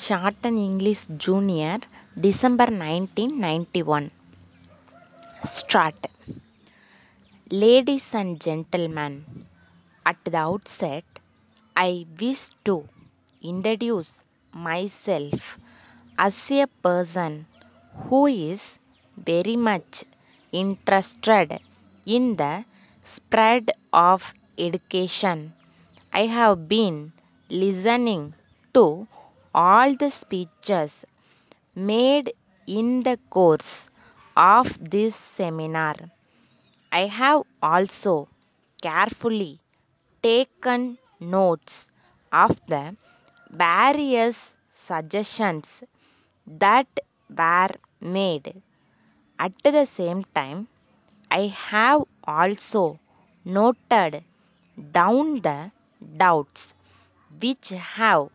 Shorten English Junior, December 1991. Start. Ladies and gentlemen, at the outset, I wish to introduce myself as a person who is very much interested in the spread of education. I have been listening to all the speeches made in the course of this seminar. I have also carefully taken notes of the various suggestions that were made. At the same time, I have also noted down the doubts which have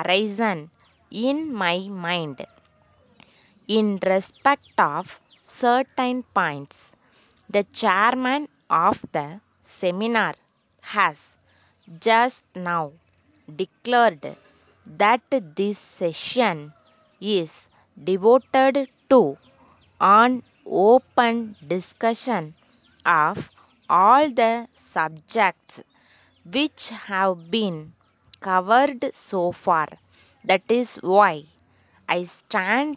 arisen in my mind in respect of certain points. The chairman of the seminar has just now declared that this session is devoted to an open discussion of all the subjects which have been covered so far. That is why I stand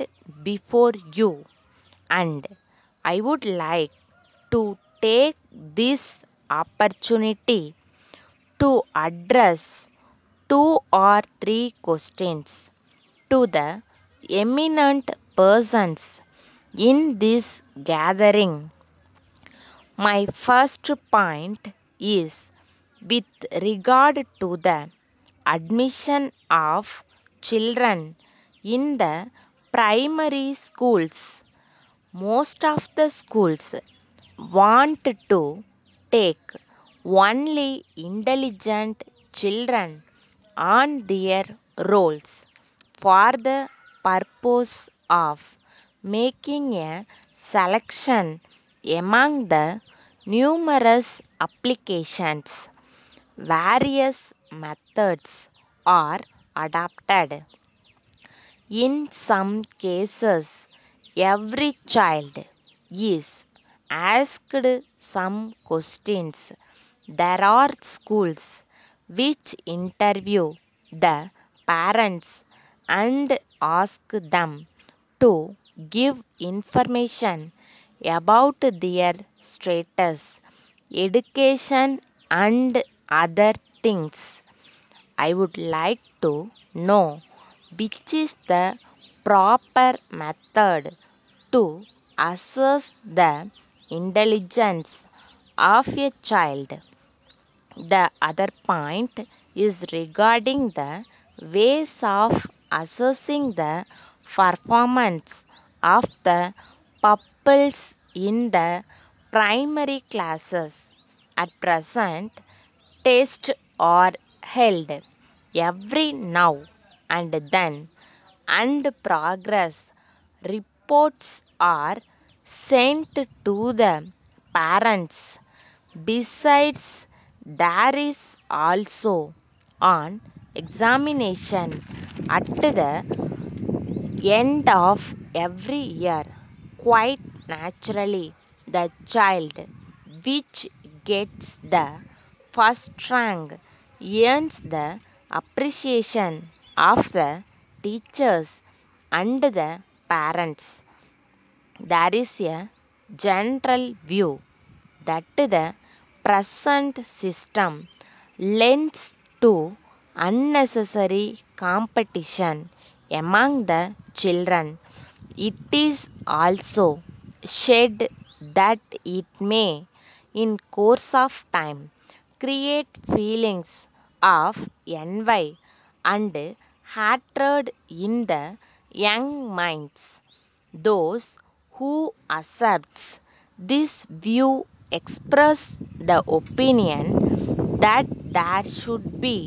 before you and I would like to take this opportunity to address two or three questions to the eminent persons in this gathering. My first point is with regard to the admission of children in the primary schools. Most of the schools want to take only intelligent children on their rolls for the purpose of making a selection among the numerous applications. Various methods are adapted. In some cases, every child is asked some questions. There are schools which interview the parents and ask them to give information about their status, education, and other things. I would like to know which is the proper method to assess the intelligence of a child. The other point is regarding the ways of assessing the performance of the pupils in the primary classes. At present, test are held every now and then and progress reports are sent to the parents. Besides, there is also an examination at the end of every year. Quite naturally, the child which gets the first rank earns the appreciation of the teachers and the parents. There is a general view that the present system lends to unnecessary competition among the children. It is also said that it may, in course of time, create feelings of envy and hatred in the young minds. Those who accepts this view express the opinion that there should be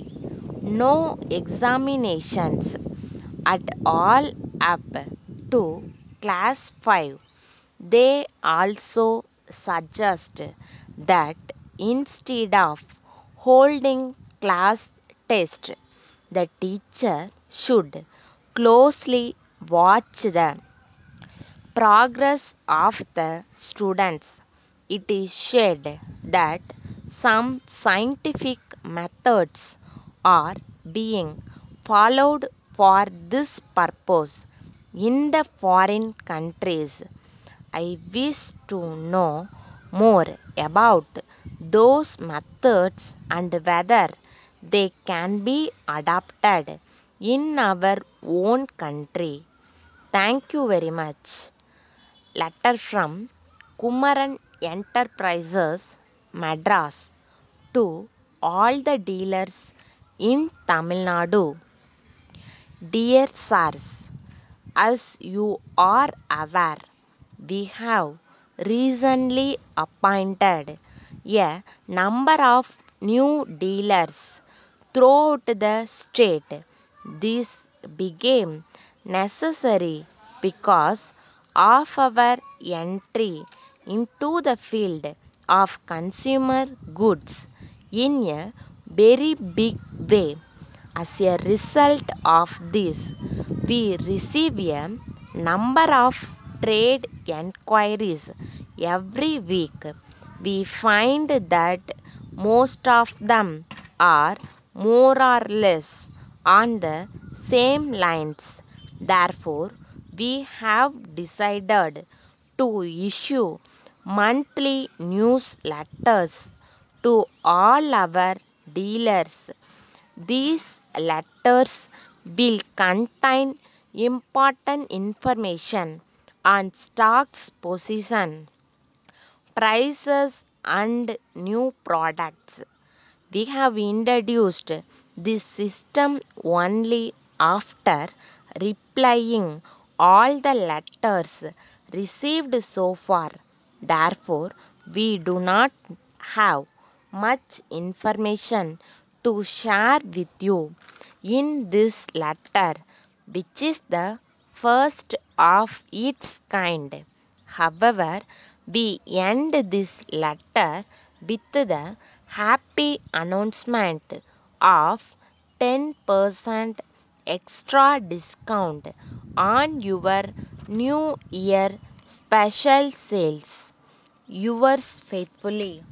no examinations at all up to class 5. They also suggest that instead of holding class test, the teacher should closely watch the progress of the students. It is said that some scientific methods are being followed for this purpose in the foreign countries. I wish to know more about those methods and whether they can be adapted in our own country. Thank you very much. Letter from Kumaran Enterprises, Madras to all the dealers in Tamil Nadu. Dear sirs, as you are aware, we have recently appointed a number of new dealers throughout the state. This became necessary because of our entry into the field of consumer goods in a very big way. As a result of this, we receive a number of trade inquiries every week. We find that most of them are more or less on the same lines. Therefore, we have decided to issue monthly newsletters to all our dealers. These letters will contain important information on stocks position, prices and new products we have introduced this system only after replying all the letters received so far. Therefore, we do not have much information to share with you in this letter which is the first of its kind. However, we end this letter with the happy announcement of 10% extra discount on your new year special sales. Yours faithfully.